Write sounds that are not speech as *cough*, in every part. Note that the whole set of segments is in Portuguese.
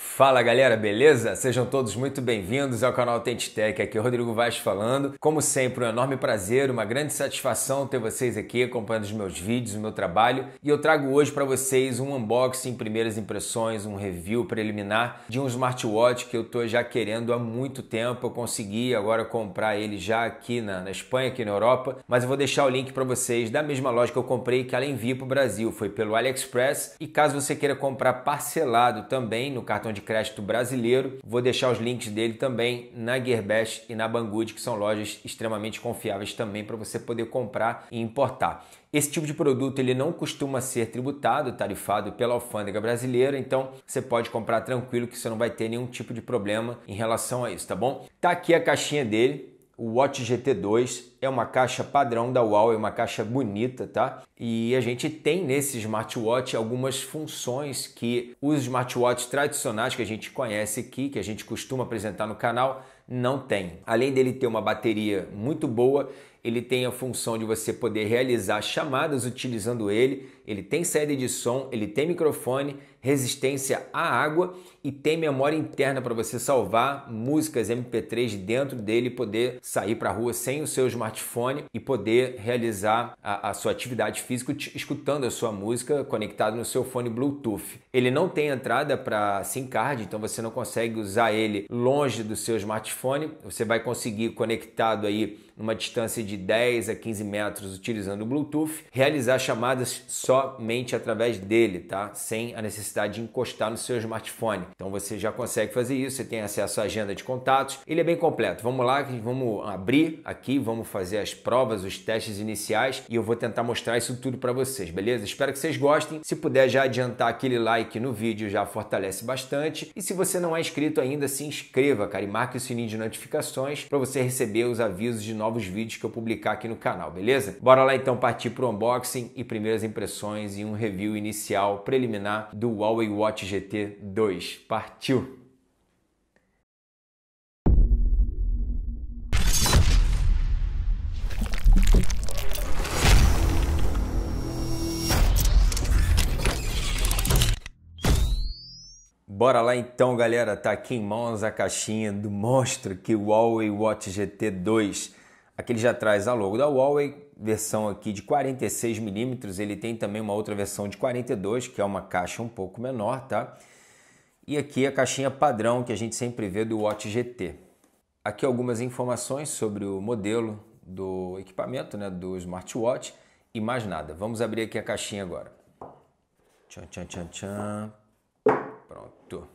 Fala galera, beleza? Sejam todos muito bem-vindos ao canal Tech, Aqui é o Rodrigo Vaz falando. Como sempre, um enorme prazer, uma grande satisfação ter vocês aqui acompanhando os meus vídeos, o meu trabalho. E eu trago hoje para vocês um unboxing, primeiras impressões, um review preliminar de um smartwatch que eu tô já querendo há muito tempo. Eu consegui agora comprar ele já aqui na, na Espanha, aqui na Europa. Mas eu vou deixar o link para vocês da mesma loja que eu comprei que ela envia para o Brasil. Foi pelo AliExpress. E caso você queira comprar parcelado também no cartão cartão de crédito brasileiro. Vou deixar os links dele também na Gearbest e na Banggood, que são lojas extremamente confiáveis também para você poder comprar e importar. Esse tipo de produto ele não costuma ser tributado, tarifado pela alfândega brasileira, então você pode comprar tranquilo que você não vai ter nenhum tipo de problema em relação a isso, tá bom? Tá aqui a caixinha dele, o Watch GT2 é uma caixa padrão da Huawei, uma caixa bonita, tá? E a gente tem nesse smartwatch algumas funções que os smartwatches tradicionais que a gente conhece aqui, que a gente costuma apresentar no canal, não tem. Além dele ter uma bateria muito boa, ele tem a função de você poder realizar chamadas utilizando ele, ele tem saída de som, ele tem microfone resistência à água e tem memória interna para você salvar músicas MP3 dentro dele, poder sair para a rua sem o seu smartphone e poder realizar a, a sua atividade física escutando a sua música conectado no seu fone Bluetooth. Ele não tem entrada para SIM card, então você não consegue usar ele longe do seu smartphone. Você vai conseguir conectado aí numa distância de 10 a 15 metros utilizando o Bluetooth, realizar chamadas somente através dele, tá? Sem a necessidade necessidade de encostar no seu smartphone. Então você já consegue fazer isso, você tem acesso à agenda de contatos. Ele é bem completo. Vamos lá, vamos abrir aqui, vamos fazer as provas, os testes iniciais e eu vou tentar mostrar isso tudo para vocês, beleza? Espero que vocês gostem. Se puder já adiantar aquele like no vídeo, já fortalece bastante. E se você não é inscrito ainda, se inscreva, cara, e marque o sininho de notificações para você receber os avisos de novos vídeos que eu publicar aqui no canal, beleza? Bora lá então partir para o unboxing e primeiras impressões e um review inicial preliminar do Huawei Watch GT 2. Partiu! Bora lá então, galera. Tá aqui em mãos a caixinha do monstro que o Huawei Watch GT 2 Aqui ele já traz a logo da Huawei, versão aqui de 46mm, ele tem também uma outra versão de 42, que é uma caixa um pouco menor, tá? E aqui a caixinha padrão que a gente sempre vê do Watch GT. Aqui algumas informações sobre o modelo do equipamento, né, do smartwatch e mais nada. Vamos abrir aqui a caixinha agora. Tchan, tchan, tchan, tchan. Pronto.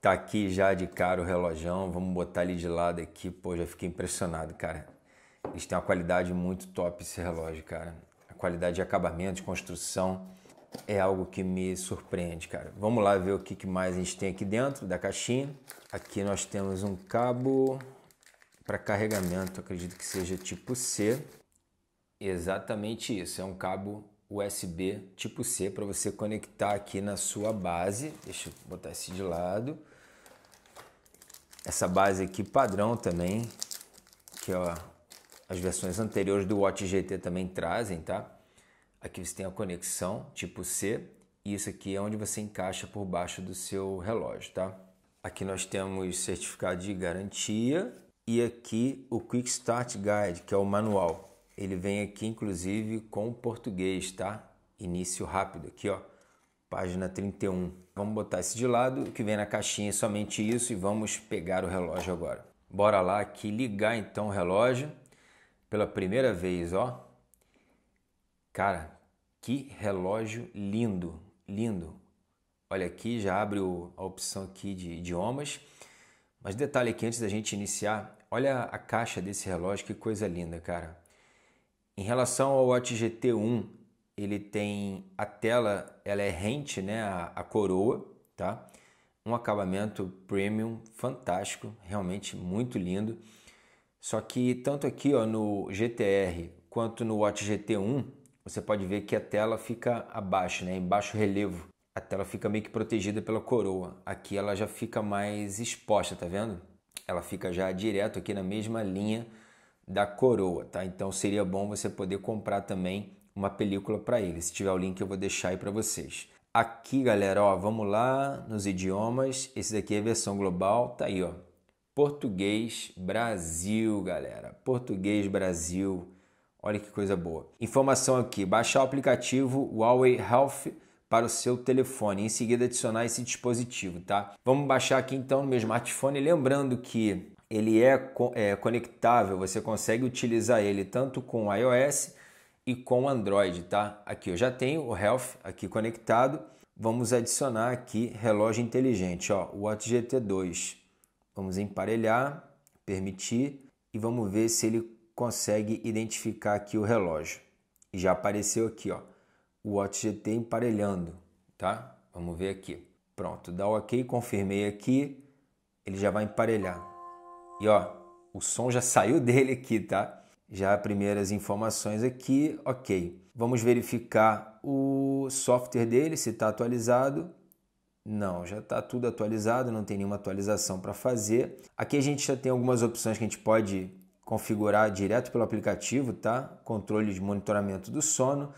Tá aqui já de cara o relojão, vamos botar ele de lado aqui. Pô, já fiquei impressionado, cara. Eles têm uma qualidade muito top esse relógio, cara. A qualidade de acabamento, de construção, é algo que me surpreende, cara. Vamos lá ver o que mais a gente tem aqui dentro da caixinha. Aqui nós temos um cabo para carregamento, acredito que seja tipo C. Exatamente isso, é um cabo USB tipo C para você conectar aqui na sua base. Deixa eu botar esse de lado. Essa base aqui padrão também, que é as versões anteriores do Watch GT também trazem, tá? Aqui você tem a conexão tipo C e isso aqui é onde você encaixa por baixo do seu relógio, tá? Aqui nós temos certificado de garantia e aqui o Quick Start Guide, que é o manual. Ele vem aqui inclusive com o português, tá? Início rápido aqui, ó. Página 31. Vamos botar esse de lado, O que vem na caixinha é somente isso e vamos pegar o relógio agora. Bora lá aqui ligar então o relógio pela primeira vez, ó. Cara, que relógio lindo, lindo. Olha aqui, já abre o, a opção aqui de idiomas. Mas detalhe aqui antes da gente iniciar, olha a caixa desse relógio, que coisa linda, cara. Em relação ao Watch GT1, ele tem a tela, ela é rente, né, a, a coroa, tá? Um acabamento premium fantástico, realmente muito lindo. Só que tanto aqui ó, no GTR quanto no Watch GT1, você pode ver que a tela fica abaixo, né, em baixo relevo. A tela fica meio que protegida pela coroa. Aqui ela já fica mais exposta, tá vendo? Ela fica já direto aqui na mesma linha da coroa, tá? Então seria bom você poder comprar também uma película para ele. Se tiver o link eu vou deixar aí para vocês. Aqui, galera, ó, vamos lá nos idiomas. Esse daqui é a versão global, tá aí, ó. Português Brasil, galera. Português Brasil. Olha que coisa boa. Informação aqui: baixar o aplicativo Huawei Health para o seu telefone. Em seguida, adicionar esse dispositivo, tá? Vamos baixar aqui então no meu smartphone. Lembrando que ele é, co é conectável, você consegue utilizar ele tanto com iOS e com Android, tá? Aqui eu já tenho o Health aqui conectado. Vamos adicionar aqui relógio inteligente, ó, o Watch GT2. Vamos emparelhar, permitir e vamos ver se ele consegue identificar aqui o relógio. já apareceu aqui, ó, o Watch GT emparelhando, tá? Vamos ver aqui. Pronto, dá o OK, confirmei aqui, ele já vai emparelhar. E ó, o som já *laughs* saiu dele aqui, tá? Já primeiras informações aqui, ok. Vamos verificar o software dele, se está atualizado. Não, já está tudo atualizado, não tem nenhuma atualização para fazer. Aqui a gente já tem algumas opções que a gente pode configurar direto pelo aplicativo, tá? Controle de monitoramento do sono,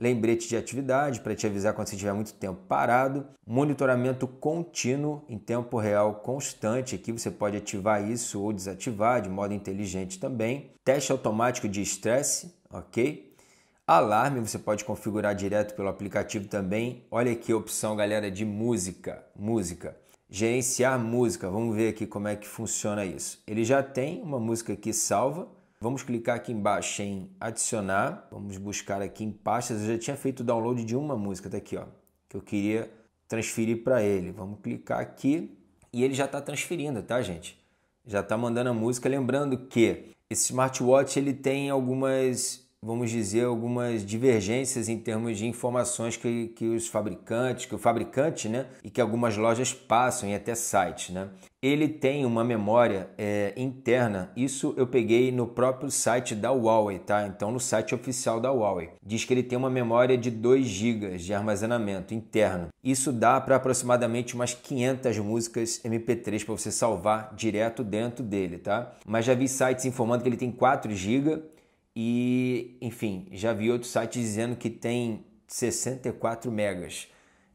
lembrete de atividade para te avisar quando você tiver muito tempo parado, monitoramento contínuo em tempo real constante, aqui você pode ativar isso ou desativar de modo inteligente também, teste automático de estresse, ok? Alarme você pode configurar direto pelo aplicativo também. Olha que opção, galera, de música, música. Gerenciar música. Vamos ver aqui como é que funciona isso. Ele já tem uma música aqui salva. Vamos clicar aqui embaixo em adicionar. Vamos buscar aqui em pastas. Eu já tinha feito o download de uma música, tá aqui, ó, que eu queria transferir para ele. Vamos clicar aqui e ele já está transferindo, tá, gente? Já está mandando a música. Lembrando que esse smartwatch ele tem algumas vamos dizer, algumas divergências em termos de informações que, que os fabricantes, que o fabricante, né, e que algumas lojas passam e até sites, né. Ele tem uma memória é, interna, isso eu peguei no próprio site da Huawei, tá? Então, no site oficial da Huawei. Diz que ele tem uma memória de 2 GB de armazenamento interno. Isso dá para aproximadamente umas 500 músicas MP3 para você salvar direto dentro dele, tá? Mas já vi sites informando que ele tem 4 GB e, enfim, já vi outro site dizendo que tem 64 megas.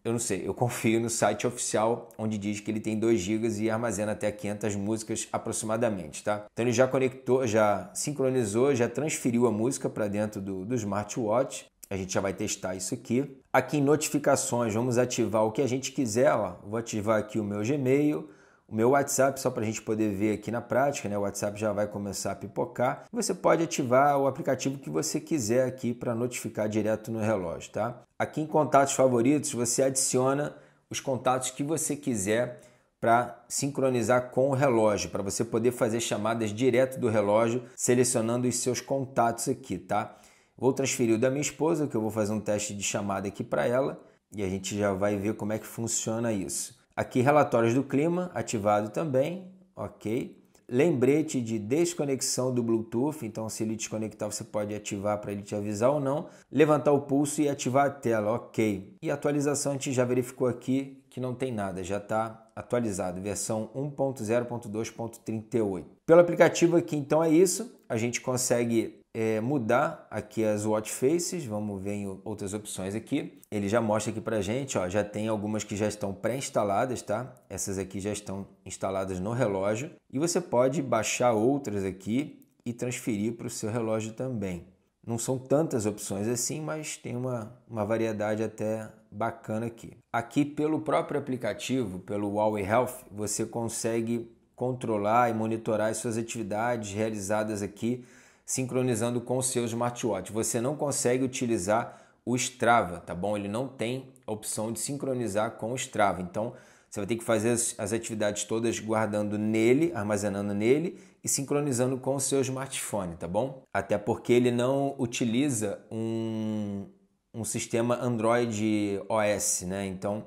Eu não sei, eu *laughs* confio no site oficial onde diz que ele tem 2 GB e armazena até 500 músicas aproximadamente, tá? Então ele já conectou, já sincronizou, já transferiu a música para dentro do, do smartwatch. A gente já vai testar isso aqui. Aqui em notificações, vamos ativar o que a gente quiser. Ó. Vou ativar aqui o meu Gmail, o meu WhatsApp, só para a gente poder ver aqui na prática, né? o WhatsApp já vai começar a pipocar. Você pode ativar o aplicativo que você quiser aqui para notificar direto no relógio. Tá? Aqui em contatos favoritos, você adiciona os contatos que você quiser para sincronizar com o relógio, para você poder fazer chamadas direto do relógio, selecionando os seus contatos aqui, tá? Vou transferir o da minha esposa, que eu vou fazer um teste de chamada aqui para ela, e a gente já vai ver como é que funciona isso. Aqui relatórios do clima ativado também, ok. Lembrete de desconexão do Bluetooth, então se ele desconectar você pode ativar para ele te avisar ou não. Levantar o pulso e ativar a tela, ok. E atualização a gente já verificou aqui que não tem nada, já está atualizado, versão 1.0.2.38. Pelo aplicativo aqui então é isso, a gente consegue é, mudar aqui as watch faces, vamos ver em outras opções aqui. Ele já mostra aqui pra gente, ó, já tem algumas que já estão pré-instaladas, tá? Essas aqui já estão instaladas no relógio e você pode baixar outras aqui e transferir para o seu relógio também. Não são tantas opções assim, mas tem uma, uma variedade até bacana aqui. Aqui pelo próprio aplicativo, pelo Huawei Health, você consegue controlar e monitorar as suas atividades realizadas aqui sincronizando com o seu smartwatch. Você não consegue utilizar o Strava, tá bom? Ele não tem a opção de sincronizar com o Strava. Então, você vai ter que fazer as, atividades todas guardando nele, armazenando nele e sincronizando com o seu smartphone, tá bom? Até porque ele não utiliza um, um sistema Android OS, né? Então,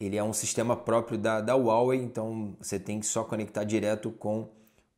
ele é um sistema próprio da, da Huawei, então você tem que só conectar direto com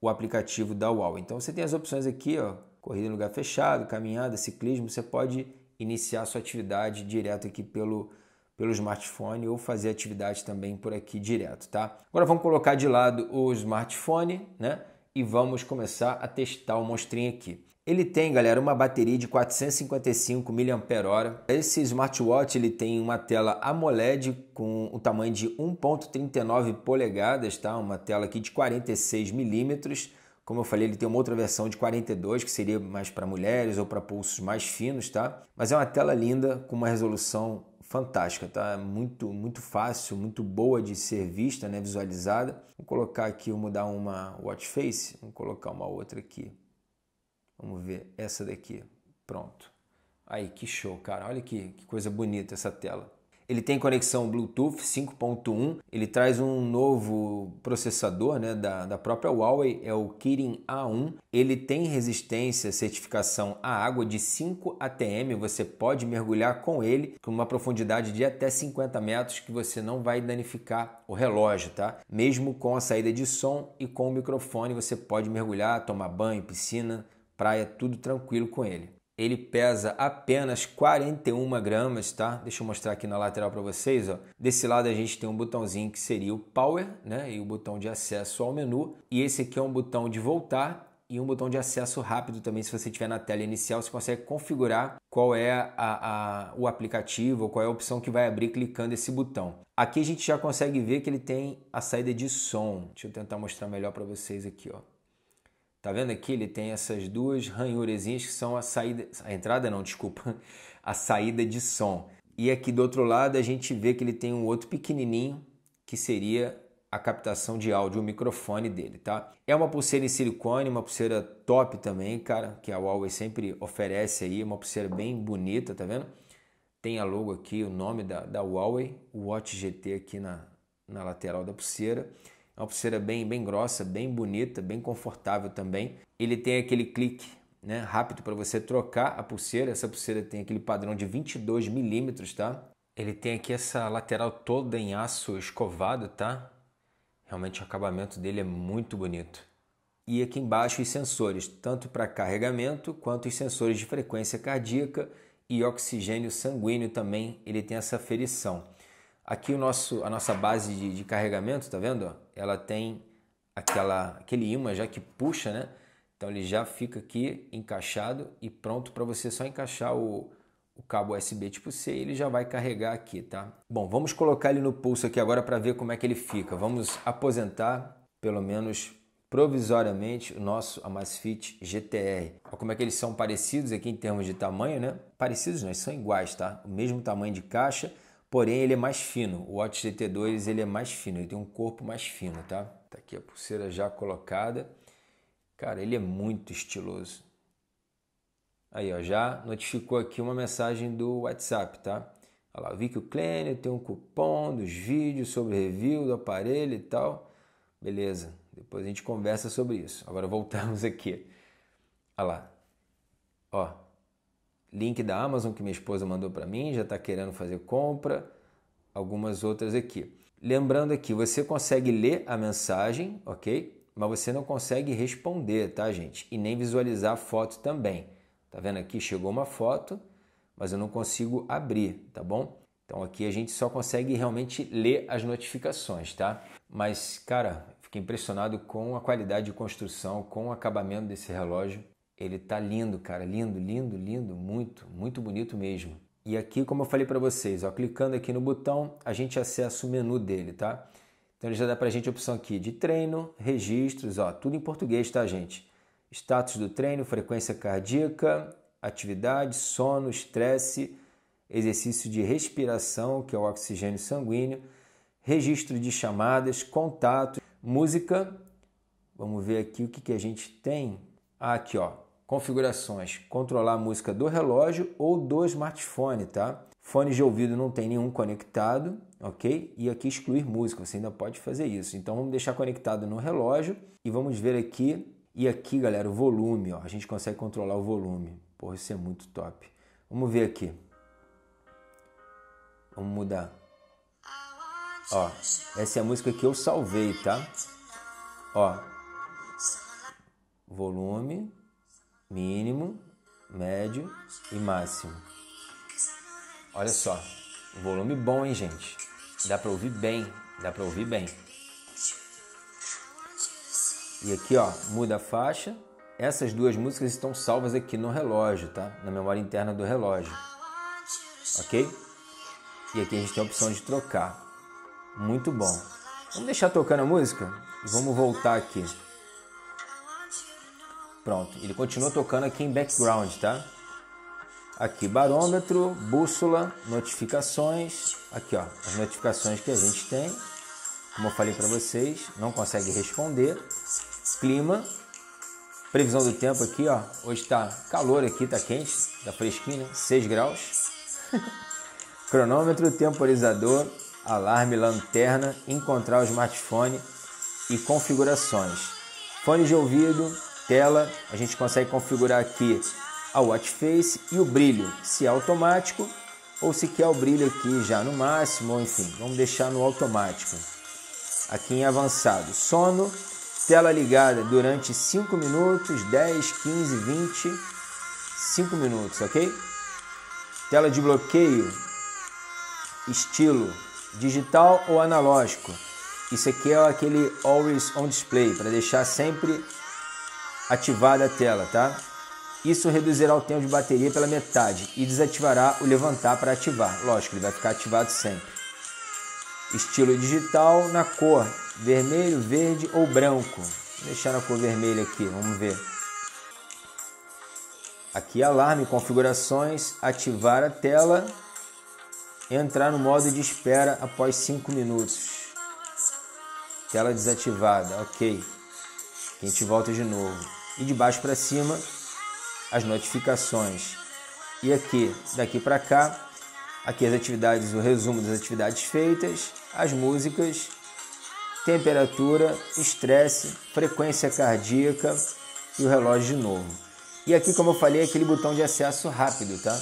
o aplicativo da UOL. Então você tem as opções aqui, ó, corrida em lugar fechado, caminhada, ciclismo, você pode iniciar sua atividade direto aqui pelo pelo smartphone ou fazer atividade também por aqui direto, tá? Agora vamos colocar de lado o smartphone, né? E vamos começar a testar o monstrinho aqui. Ele tem, galera, uma bateria de 455 mAh. Esse smartwatch ele tem uma tela AMOLED com o tamanho de 1.39 polegadas, tá? Uma tela aqui de 46 milímetros. Como eu falei, ele tem uma outra versão de 42, que seria mais para mulheres ou para pulsos mais finos, tá? Mas é uma tela linda com uma resolução fantástica, tá? É muito, muito fácil, muito boa de ser vista, né? Visualizada. Vou colocar aqui, vou mudar uma watch face, vou colocar uma outra aqui. Vamos ver, essa daqui. Pronto. Aí, que show, cara. Olha que coisa bonita essa tela. Ele tem conexão Bluetooth 5.1, ele traz um novo processador né, da, da própria Huawei, é o Kirin A1. Ele tem resistência, certificação à água de 5 ATM, você pode mergulhar com ele com uma profundidade de até 50 metros que você não vai danificar o relógio, tá? Mesmo com a saída de som e com o microfone, você pode mergulhar, tomar banho, piscina, praia, tudo tranquilo com ele. Ele pesa apenas 41 gramas, tá? Deixa eu mostrar aqui na lateral para vocês, ó. Desse lado a gente tem um botãozinho que seria o Power, né? E o botão de acesso ao menu. E esse aqui é um botão de voltar e um botão de acesso rápido também. Se você tiver na tela inicial, você consegue configurar qual é a, a, o aplicativo, qual é a opção que vai abrir clicando esse botão. Aqui a gente já consegue ver que ele tem a saída de som. Deixa eu tentar mostrar melhor para vocês aqui, ó. Tá vendo aqui? Ele tem essas duas ranhurezinhas que são a saída, a entrada não, desculpa, *laughs* a saída de som. E aqui do outro lado a gente vê que ele tem um outro pequenininho que seria a captação de áudio, o microfone dele, tá? É uma pulseira em silicone, uma pulseira top também, cara, que a Huawei sempre oferece aí, uma pulseira bem bonita, tá vendo? Tem a logo aqui, o nome da, da Huawei, o Watch GT aqui na, na lateral da pulseira uma pulseira bem, bem grossa, bem bonita, bem confortável também. Ele tem aquele clique né, rápido para você trocar a pulseira. Essa pulseira tem aquele padrão de 22 milímetros, tá? Ele tem aqui essa lateral toda em aço escovado, tá? Realmente o acabamento dele é muito bonito. E aqui embaixo os sensores, tanto para carregamento quanto os sensores de frequência cardíaca e oxigênio sanguíneo também. Ele tem essa ferição. Aqui o nosso, a nossa base de, de carregamento, tá vendo? Ela tem aquela, aquele imã já que puxa, né? Então ele já fica aqui encaixado e pronto para você só encaixar o, o cabo USB tipo C e ele já vai carregar aqui, tá? Bom, vamos colocar ele no pulso aqui agora para ver como é que ele fica. Vamos aposentar, pelo menos provisoriamente, o nosso Amazfit GTR. Olha como é que eles são parecidos aqui em termos de tamanho, né? Parecidos não, eles são iguais, tá? O mesmo tamanho de caixa, porém ele é mais fino. O Watch GT2 ele é mais fino, ele tem um corpo mais fino, tá? Tá aqui a pulseira já colocada. Cara, ele é muito estiloso. Aí, ó, já notificou aqui uma mensagem do WhatsApp, tá? Olha lá, vi que o Clênio tem um cupom dos vídeos sobre review do aparelho e tal. Beleza, depois a gente conversa sobre isso. Agora voltamos *laughs* aqui. Olha lá, ó, link da Amazon que minha esposa mandou para mim, já está querendo fazer compra, algumas outras aqui. Lembrando aqui, você consegue ler a mensagem, ok? Mas você não consegue responder, tá, gente? E nem visualizar a foto também. Tá vendo aqui? Chegou uma foto, mas eu não consigo abrir, tá bom? Então aqui a gente só consegue realmente ler as notificações, tá? Mas, cara, fiquei impressionado com a qualidade de construção, com o acabamento desse relógio. Ele tá lindo, cara, lindo, lindo, lindo, muito, muito bonito mesmo. E aqui, como eu falei para vocês, ó, clicando aqui no botão, a gente acessa o menu dele, tá? Então ele já dá pra gente a opção aqui de treino, registros, ó, tudo em português, tá, gente? Status do treino, frequência cardíaca, atividade, sono, estresse, exercício de respiração, que é o oxigênio sanguíneo, registro de chamadas, contato, música. Vamos ver aqui o que, que a gente tem. Ah, aqui, ó, configurações, controlar a música do relógio ou do smartphone, tá? Fones de ouvido não tem nenhum conectado, ok? E aqui excluir música, você ainda pode fazer isso. Então vamos deixar conectado no relógio e vamos ver aqui. E aqui, galera, o volume, ó, a gente consegue controlar o volume. Porra, isso é muito top. Vamos ver aqui. Vamos mudar. Ó, essa é a música que eu salvei, tá? Ó. Volume mínimo, médio e máximo. Olha só, volume bom, hein, gente? Dá para ouvir bem, dá para ouvir bem. E aqui, ó, muda a faixa. Essas duas músicas estão salvas aqui no relógio, tá? Na memória interna do relógio. OK? E aqui a gente tem a opção de trocar. Muito bom. Vamos deixar tocando a música? Vamos voltar aqui. Pronto, ele continua tocando aqui em background, tá? Aqui barômetro, bússola, notificações, aqui ó, as notificações que a gente tem. Como eu falei para vocês, não consegue responder. Clima, previsão do tempo aqui, ó. Hoje tá calor aqui, tá quente, tá fresquinho, né? 6 graus. *laughs* Cronômetro, temporizador, alarme, lanterna, encontrar o smartphone e configurações. Fone de ouvido, tela. A gente consegue configurar aqui a watch face e o brilho, se é automático ou se quer o brilho aqui já no máximo, enfim, vamos deixar no automático. Aqui em avançado, sono, tela ligada durante 5 minutos, 10, 15, 20, 5 minutos, ok? Tela de bloqueio, estilo digital ou analógico. Isso aqui é aquele always on display para deixar sempre ativada a tela, tá? Isso reduzirá o tempo de bateria pela metade e desativará o levantar para ativar. Lógico, ele vai ficar ativado sempre. Estilo digital na cor vermelho, verde ou branco. Vou deixar na cor vermelha aqui, vamos ver. Aqui alarme, configurações, ativar a tela, entrar no modo de espera após 5 minutos. Tela desativada, ok. A gente volta de novo e de baixo para cima as notificações. E aqui, daqui para cá, aqui as atividades, o resumo das atividades feitas, as músicas, temperatura, estresse, frequência cardíaca e o relógio de novo. E aqui, como eu falei, aquele botão de acesso rápido, tá?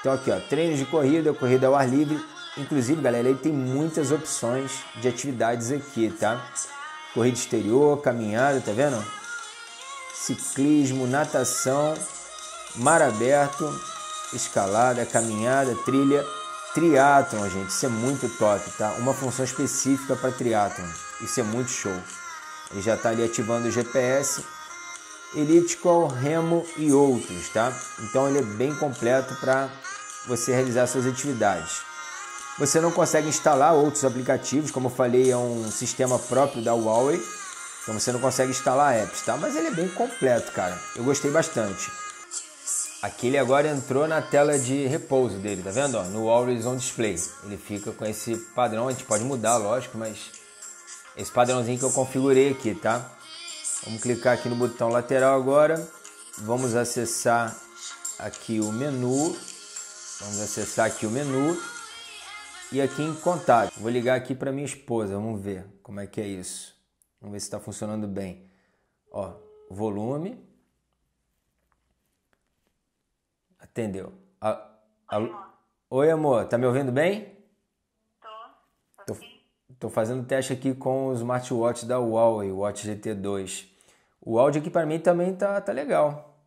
Então aqui, ó, treinos de corrida, corrida ao ar livre, inclusive, galera, ele tem muitas opções de atividades aqui, tá? Corrida exterior, caminhada, tá vendo? ciclismo, natação, mar aberto, escalada, caminhada, trilha, triatlon, gente. Isso é muito top, tá? Uma função específica para triatlon. Isso é muito show. Ele já está ali ativando o GPS, elíptico, remo e outros, tá? Então ele é bem completo para você realizar suas atividades. Você não consegue instalar outros aplicativos, como eu falei, é um sistema próprio da Huawei então você não consegue instalar apps, tá? Mas ele é bem completo, cara. Eu gostei bastante. Aqui ele agora entrou na tela de repouso dele, tá vendo? no Always On Display. Ele fica com esse padrão, a gente pode mudar, lógico, mas esse padrãozinho que eu configurei aqui, tá? Vamos clicar aqui no botão lateral agora. Vamos acessar aqui o menu. Vamos acessar aqui o menu. E aqui em contato. Vou ligar aqui para minha esposa, vamos ver como é que é isso. Vamos ver se está funcionando bem. Ó, volume. Atendeu. A, a... Oi, amor. Oi, amor. Tá me ouvindo bem? Tô. Tá tô, tô fazendo teste aqui com o smartwatch da Huawei, Watch GT2. O áudio aqui para mim também tá, tá legal.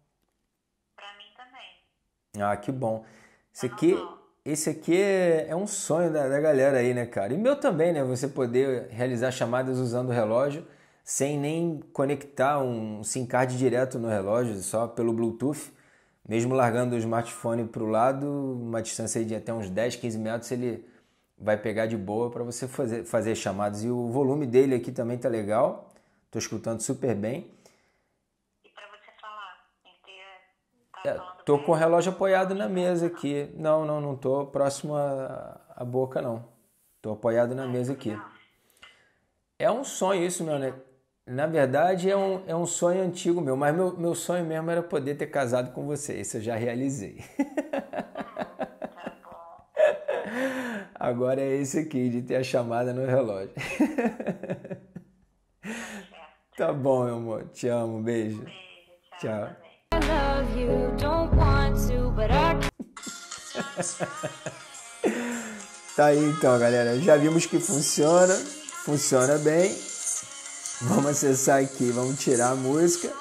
Para mim também. Ah, que bom. Isso aqui... Tá esse aqui é, é, um sonho da, da, galera aí, né, cara? E meu também, né? Você poder realizar chamadas usando o relógio sem nem conectar um SIM card direto no relógio, só pelo Bluetooth. Mesmo largando o smartphone para o lado, uma distância de até uns 10, 15 metros, ele vai pegar de boa para você fazer, fazer chamadas. E o volume dele aqui também tá legal, estou escutando super bem. É, tô com o relógio apoiado na mesa aqui. Não, não, não tô próximo à boca, não. Tô apoiado na mesa aqui. É um sonho isso, meu, né? Na verdade, é um, é um sonho antigo meu, mas meu, meu sonho mesmo era poder ter casado com você. Isso eu já realizei. *laughs* Agora é esse aqui, de ter a chamada no relógio. *laughs* Tá bom, meu amor. Te amo. Beijo. Tchau. *laughs* tá aí então, galera. Já vimos que funciona, funciona bem. Vamos acessar aqui, vamos tirar a música.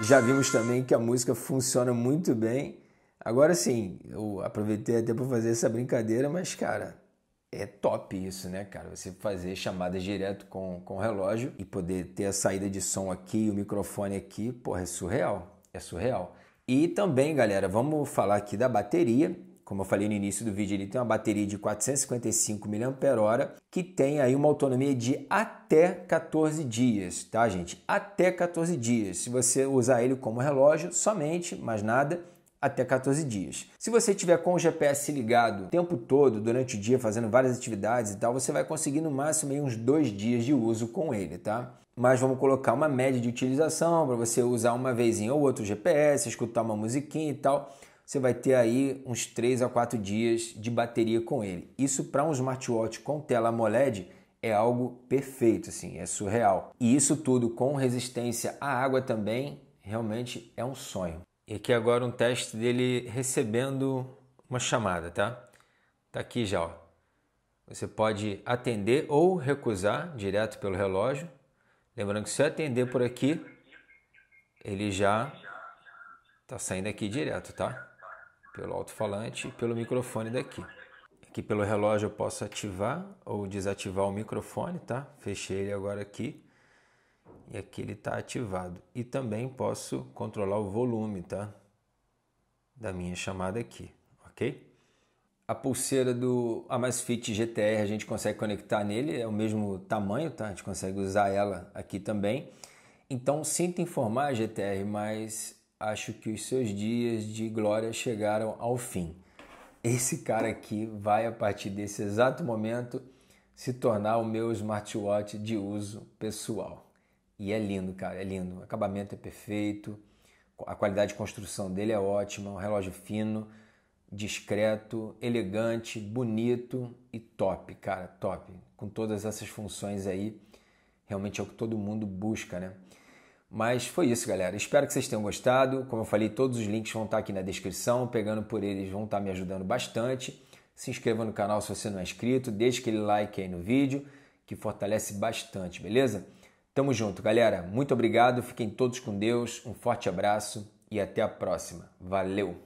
Já vimos também que a música funciona muito bem. Agora sim, eu aproveitei até para fazer essa brincadeira, mas cara, é top isso, né, cara? Você fazer chamadas direto com, com o relógio e poder ter a saída de som aqui e o microfone aqui, porra, é surreal. É surreal. E também, galera, vamos falar aqui da bateria. Como eu falei no início do vídeo, ele tem uma bateria de 455 mAh que tem aí uma autonomia de até 14 dias, tá, gente? Até 14 dias. Se você usar ele como relógio, somente, mais nada, até 14 dias. Se você tiver com o GPS ligado o tempo todo, durante o dia, fazendo várias atividades e tal, você vai conseguir no máximo uns dois dias de uso com ele, tá? mas vamos colocar uma média de utilização para você usar uma vez ou outro GPS, escutar uma musiquinha e tal. Você vai ter aí uns 3 a 4 dias de bateria com ele. Isso para um smartwatch com tela AMOLED é algo perfeito, assim, é surreal. E isso tudo com resistência à água também, realmente é um sonho. E aqui agora um teste dele recebendo uma chamada, tá? Tá aqui já, ó. Você pode atender ou recusar direto pelo relógio. Lembrando que se eu atender por aqui, ele já está saindo aqui direto, tá? Pelo alto-falante e pelo microfone daqui. Aqui pelo relógio eu posso ativar ou desativar o microfone, tá? Fechei ele agora aqui. E aqui ele está ativado. E também posso controlar o volume, tá? Da minha chamada aqui, ok? A pulseira do Amazfit GTR a gente consegue conectar nele, é o mesmo tamanho, tá? A gente consegue usar ela aqui também. Então, sinto informar a GTR, mas acho que os seus dias de glória chegaram ao fim. Esse cara aqui vai, a partir desse exato momento, se tornar o meu smartwatch de uso pessoal. E é lindo, cara, é lindo. O acabamento é perfeito, a qualidade de construção dele é ótima, um relógio fino discreto, elegante, bonito e top, cara, top. Com todas essas funções aí, realmente é o que todo mundo busca, né? Mas foi isso, galera. Espero que vocês tenham gostado. Como eu falei, todos os links vão estar aqui na descrição. Pegando por eles vão estar me ajudando bastante. Se inscreva no canal se você não é inscrito. Deixe aquele like aí no vídeo, que fortalece bastante, beleza? Tamo junto, galera. Muito obrigado. Fiquem todos com Deus. Um forte abraço e até a próxima. Valeu!